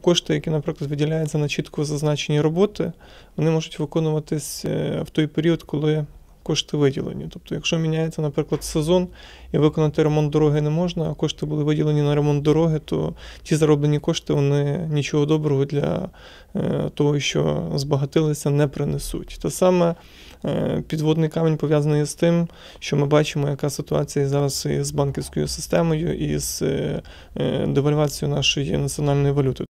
Кошти, які, наприклад, виділяються на чітко зазначені роботи, вони можуть виконуватись е, в той період, коли кошти виділені. Тобто, якщо міняється, наприклад, сезон і виконати ремонт дороги не можна, а кошти були виділені на ремонт дороги, то ті зароблені кошти вони нічого доброго для е, того, що збагатилися, не принесуть. Те саме е, підводний камінь пов'язаний з тим, що ми бачимо, яка ситуація зараз із банківською системою і з девальвацією нашої національної валюти.